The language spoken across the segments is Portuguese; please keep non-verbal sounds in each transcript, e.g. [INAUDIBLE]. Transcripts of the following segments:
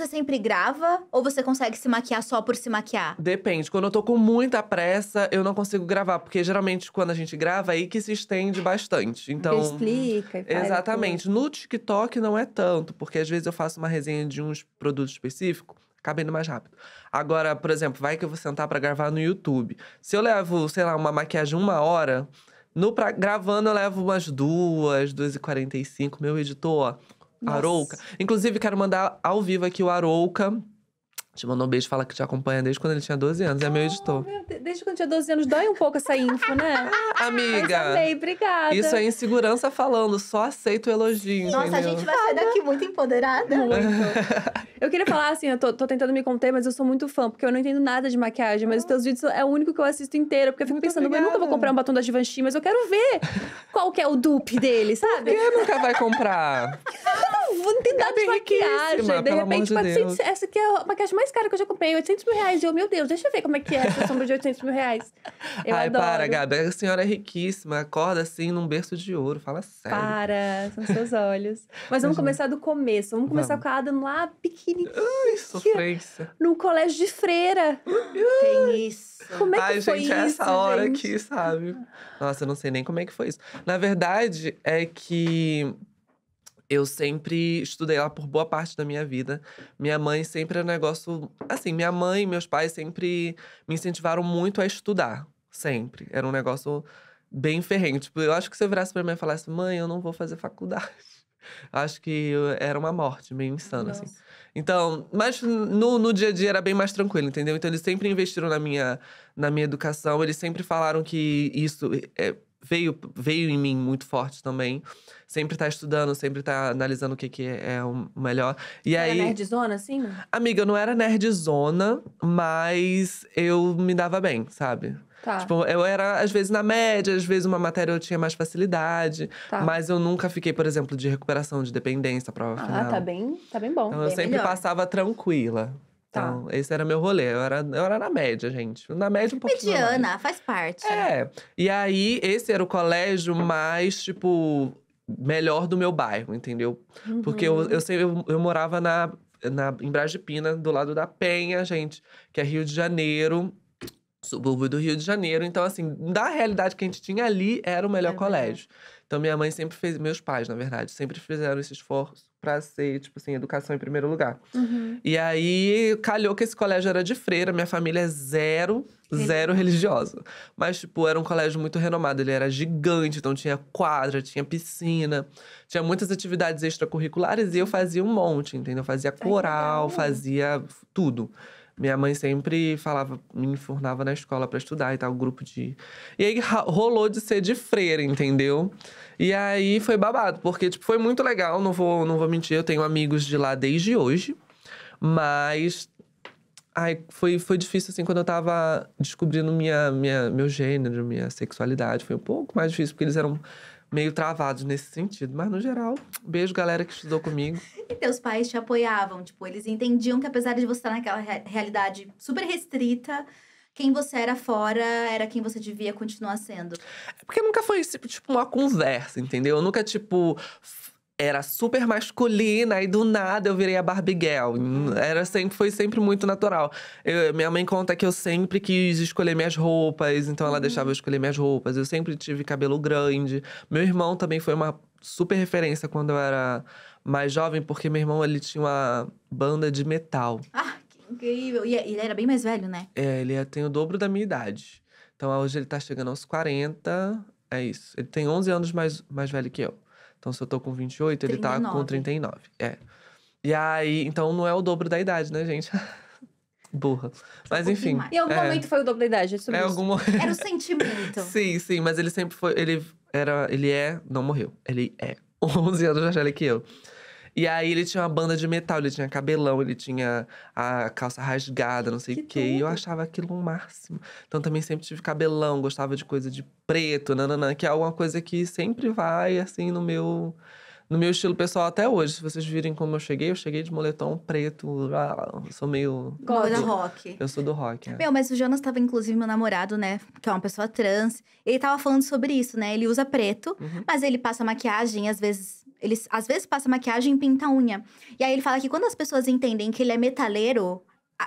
você sempre grava ou você consegue se maquiar só por se maquiar? Depende. Quando eu tô com muita pressa, eu não consigo gravar, porque geralmente quando a gente grava é aí que se estende bastante. Então, explica. Exatamente. No TikTok não é tanto, porque às vezes eu faço uma resenha de uns produtos específicos acaba indo mais rápido. Agora, por exemplo, vai que eu vou sentar para gravar no YouTube. Se eu levo, sei lá, uma maquiagem uma hora, no pra... gravando eu levo umas duas, duas e quarenta e cinco. Meu editor, ó, nossa. Arouca. Inclusive, quero mandar ao vivo aqui o Arouca te mandou um beijo, fala que te acompanha desde quando ele tinha 12 anos. É meu editor. Ah, desde quando tinha 12 anos, dói um pouco essa info, né? [LAUGHS] Amiga. Mas amei, obrigada. Isso é insegurança falando, só aceito elogios. Nossa, entendeu? a gente vai sair daqui muito empoderada. Muito. eu queria falar assim, eu tô, tô, tentando me conter, mas eu sou muito fã, porque eu não entendo nada de maquiagem, mas os teus vídeos é o único que eu assisto inteiro, porque eu fico muito pensando, obrigada. eu nunca vou comprar um batom da Givenchy, mas eu quero ver qual que é o dupe dele, sabe? Por que nunca vai comprar? [LAUGHS] vou tentar é de maquiagem. De repente, de essa aqui é a maquiagem mais cara que eu já comprei, 800 mil reais. E eu, meu Deus, deixa eu ver como é que é essa sombra de 800 mil reais. Eu Ai, adoro. para, Gabi. A senhora é riquíssima. Acorda assim num berço de ouro. Fala sério. Para, são seus olhos. Mas vamos começar do começo. Vamos começar vamos. com a Adam lá, pequenininha. Ai, sofrência. Num colégio de freira. Tem isso. Como é que Ai, foi gente, é isso, essa hora gente? aqui, sabe? Nossa, eu não sei nem como é que foi isso. Na verdade, é que eu sempre estudei lá por boa parte da minha vida. Minha mãe sempre era é um negócio. Assim, minha mãe e meus pais sempre me incentivaram muito a estudar. Sempre. Era um negócio bem ferrenho. Tipo, eu acho que se eu virasse pra mim e falasse, mãe, eu não vou fazer faculdade. [LAUGHS] acho que era uma morte meio insana, assim. Nossa. assim. Então, mas no, no dia a dia era bem mais tranquilo, entendeu? Então, eles sempre investiram na minha, na minha educação, eles sempre falaram que isso. É, veio, veio em mim muito forte também. Sempre tá estudando, sempre tá analisando o que, que é o melhor. E era aí, nerdzona, assim? Amiga, eu não era nerdzona, mas eu me dava bem, sabe? Tá. Tipo, eu era, às vezes, na média, às vezes uma matéria eu tinha mais facilidade. Tá. Mas eu nunca fiquei, por exemplo, de recuperação de dependência, prova ah, final. Ah, tá bem, tá bem bom. Então, bem eu sempre melhor. passava tranquila. Tá. Então, tá. esse era meu rolê. Eu era, eu era na média, gente. Na média, um pouco. Mediana, faz parte. Né? É. E aí, esse era o colégio mais, tipo, melhor do meu bairro, entendeu? Uhum. Porque eu, uhum. eu, sei, eu, eu morava na, na, em Brás de Pina, do lado da Penha, gente, que é Rio de Janeiro subúrbio do Rio de Janeiro. Então, assim, da realidade que a gente tinha ali, era o melhor é colégio. Então, minha mãe sempre fez, meus pais, na verdade, sempre fizeram esse esforço para ser, tipo assim, educação em primeiro lugar. Uhum. E aí, calhou que esse colégio era de freira, minha família é zero, zero religiosa. Mas, tipo, era um colégio muito renomado, ele era gigante, então tinha quadra, tinha piscina, tinha muitas atividades extracurriculares e eu uhum. fazia um monte, entendeu? Eu fazia coral, fazia tudo. Minha mãe sempre falava, me informava na escola para estudar e tal, grupo de. E aí rolou de ser de freira, entendeu? E aí foi babado, porque tipo, foi muito legal, não vou, não vou mentir, eu tenho amigos de lá desde hoje, mas ai, foi, foi difícil assim quando eu tava descobrindo minha, minha, meu gênero, minha sexualidade, foi um pouco mais difícil porque eles eram meio travados nesse sentido. Mas, no geral, beijo, galera que estudou comigo. E teus pais te apoiavam? Tipo, eles entendiam que apesar de você estar naquela re realidade super restrita, quem você era fora era quem você devia continuar sendo. É porque nunca foi, tipo, uma conversa, entendeu? Eu nunca, tipo, era super masculina e do nada eu virei a Barbie Girl. Era sempre, foi sempre muito natural. Eu, minha mãe conta que eu sempre quis escolher minhas roupas, então ela uhum. deixava eu escolher minhas roupas. Eu sempre tive cabelo grande. Meu irmão também foi uma super referência quando eu era mais jovem, porque meu irmão ele tinha uma banda de metal. Ah, que incrível! E é, ele era bem mais velho, né? É, ele é, tem o dobro da minha idade. Então hoje ele tá chegando aos 40. É isso. Ele tem 11 anos mais, mais velho que eu. Então, se eu tô com 28, 39. ele tá com 39. É. E aí, então não é o dobro da idade, né, gente? [LAUGHS] Burra. Mas um enfim. Em algum é, momento foi o dobro da idade, é isso é mesmo. É algum... Era o sentimento. [LAUGHS] sim, sim, mas ele sempre foi. Ele era. Ele é. Não morreu. Ele é 11 anos mais velho que eu. E aí ele tinha uma banda de metal, ele tinha cabelão, ele tinha a calça rasgada, não sei o quê. E eu achava aquilo um máximo. Então também sempre tive cabelão, gostava de coisa de preto, nananã, que é alguma coisa que sempre vai assim no meu no meu estilo pessoal até hoje. Se vocês virem como eu cheguei, eu cheguei de moletom preto. Ah, sou meio. Gosto rock. Eu sou do rock. É. Meu, mas o Jonas estava inclusive, meu namorado, né? Que é uma pessoa trans. Ele estava falando sobre isso, né? Ele usa preto, uhum. mas ele passa maquiagem, às vezes ele às vezes passa maquiagem e pinta unha. E aí ele fala que quando as pessoas entendem que ele é metaleiro,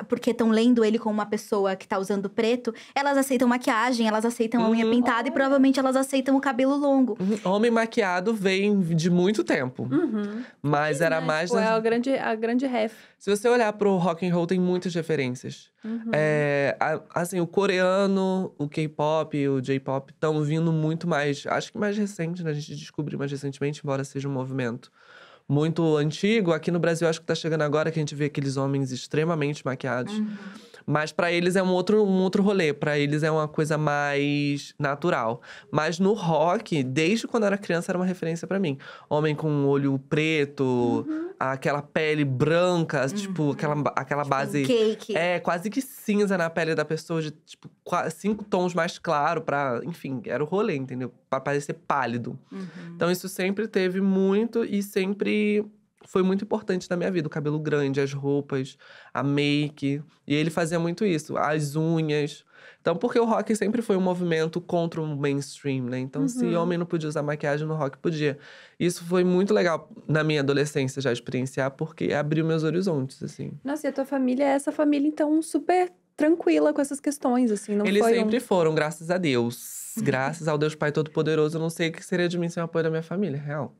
porque estão lendo ele como uma pessoa que tá usando preto, elas aceitam maquiagem, elas aceitam uhum. a unha uhum. pintada e provavelmente elas aceitam o cabelo longo. Uhum. Homem maquiado vem de muito tempo. Uhum. Mas era né? mais. Tipo, nas... É a grande, a grande ref. Se você olhar pro rock and roll, tem muitas referências. Uhum. É, assim, o coreano, o K-pop, o J-pop estão vindo muito mais. Acho que mais recente, né? A gente descobriu mais recentemente, embora seja um movimento muito antigo. Aqui no Brasil, acho que tá chegando agora que a gente vê aqueles homens extremamente maquiados. Uhum. Mas para eles é um outro, um outro rolê, para eles é uma coisa mais natural. Mas no rock, desde quando eu era criança, era uma referência para mim. Homem com olho preto, uhum. aquela pele branca, uhum. tipo, aquela, aquela tipo base. Um cake. É, quase que cinza na pele da pessoa, de tipo, cinco tons mais claro para Enfim, era o rolê, entendeu? Pra parecer pálido. Uhum. Então isso sempre teve muito e sempre foi muito importante na minha vida. O cabelo grande, as roupas, a make. E ele fazia muito isso, as unhas. Então, porque o rock sempre foi um movimento contra o mainstream, né? Então, uhum. se homem não podia usar maquiagem no rock, podia. Isso foi muito legal na minha adolescência já experienciar, porque abriu meus horizontes, assim. Nossa, e a tua família é essa família, então, super tranquila com essas questões, assim, não Eles foi sempre um... foram, graças a Deus. [LAUGHS] Graças ao Deus Pai Todo-Poderoso, eu não sei o que seria de mim sem o apoio da minha família, real.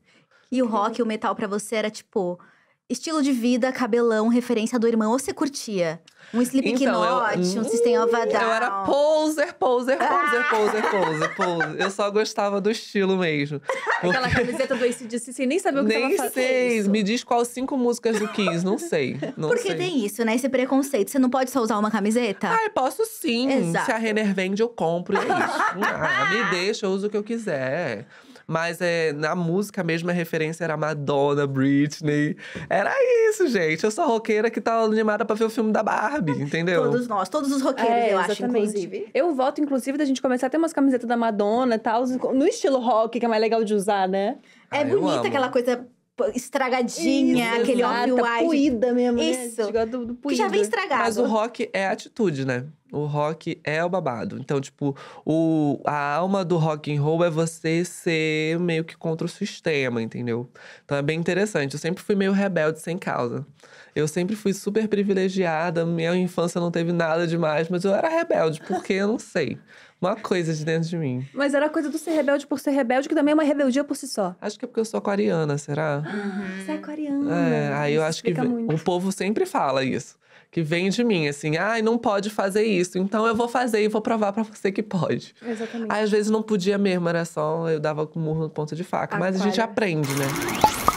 E o rock, o metal para você era tipo estilo de vida, cabelão, referência do irmão, ou você curtia? Um então, Slipknot, então, um System of a Down. Hum, eu era poser, poser, ah! poser, poser, poser, poser. Eu só gostava do estilo mesmo. Porque... Aquela camiseta do ACDC, sem nem sabia o que nem tava fazendo. Nem sei. É me diz quais cinco músicas do Kiss, não sei. Não Porque sei. tem isso, né? Esse preconceito. Você não pode só usar uma camiseta? Ah, eu posso sim. Exato. Se a Renner vende, eu compro. É isso. [LAUGHS] ah, me deixa, eu uso o que eu quiser. Mas é, na música mesmo, a referência era Madonna, Britney. Era isso, gente. Eu sou roqueira que tá animada pra ver o filme da Barbie, [LAUGHS] entendeu? Todos nós, todos os roqueiros, é, eu exatamente. acho, inclusive. Eu voto, inclusive, da gente começar a ter umas camisetas da Madonna e tal, no estilo rock, que é mais legal de usar, né? É ah, bonita aquela coisa estragadinha, Isso, aquele óbvio puída mesmo, né? Isso. né? Do, Que já vem estragado. Mas o rock é atitude, né? O rock é o babado. Então, tipo, o, a alma do rock and roll é você ser meio que contra o sistema, entendeu? Então é bem interessante. Eu sempre fui meio rebelde sem causa. Eu sempre fui super privilegiada, minha infância não teve nada demais, mas eu era rebelde, porque eu não sei. Uma coisa de dentro de mim. Mas era coisa do ser rebelde por ser rebelde, que também é uma rebeldia por si só. Acho que é porque eu sou aquariana, será? Ah, você é aquariana. É, aí eu acho que muito. o povo sempre fala isso que vem de mim, assim, ai, ah, não pode fazer isso, então eu vou fazer e vou provar para você que pode. Exatamente. Aí, às vezes não podia mesmo, era só eu dava com um murro no ponto de faca, Aquário. mas a gente aprende, né?